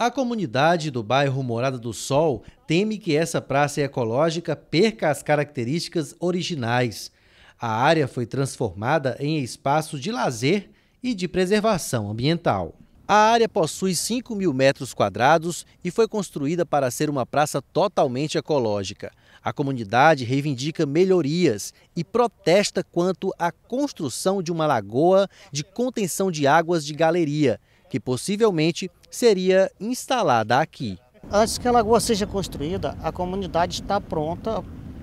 A comunidade do bairro Morada do Sol teme que essa praça ecológica perca as características originais. A área foi transformada em espaço de lazer e de preservação ambiental. A área possui 5 mil metros quadrados e foi construída para ser uma praça totalmente ecológica. A comunidade reivindica melhorias e protesta quanto à construção de uma lagoa de contenção de águas de galeria, que possivelmente seria instalada aqui. Antes que a lagoa seja construída, a comunidade está pronta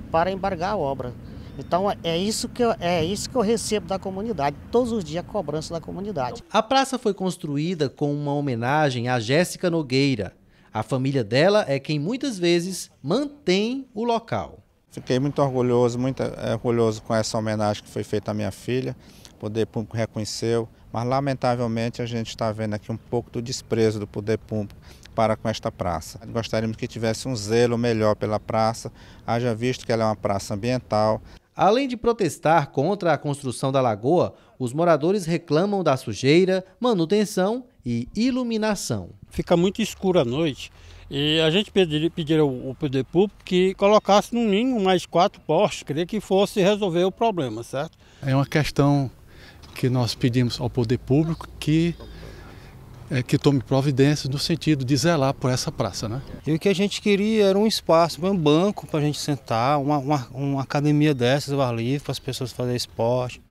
para embargar a obra. Então é isso que eu, é isso que eu recebo da comunidade, todos os dias a cobrança da comunidade. A praça foi construída com uma homenagem a Jéssica Nogueira. A família dela é quem muitas vezes mantém o local. Fiquei muito orgulhoso, muito eh, orgulhoso com essa homenagem que foi feita à minha filha, poder reconhecer. Mas, lamentavelmente, a gente está vendo aqui um pouco do desprezo do poder público para com esta praça. Gostaríamos que tivesse um zelo melhor pela praça, haja visto que ela é uma praça ambiental. Além de protestar contra a construção da lagoa, os moradores reclamam da sujeira, manutenção e iluminação. Fica muito escuro à noite e a gente pediria, pediria ao poder público que colocasse no mínimo mais quatro postes, queria que fosse resolver o problema, certo? É uma questão que nós pedimos ao poder público que é, que tome providências no sentido de zelar por essa praça. Né? E o que a gente queria era um espaço, um banco para a gente sentar, uma, uma, uma academia dessas, ao ar livre, para as pessoas fazerem esporte.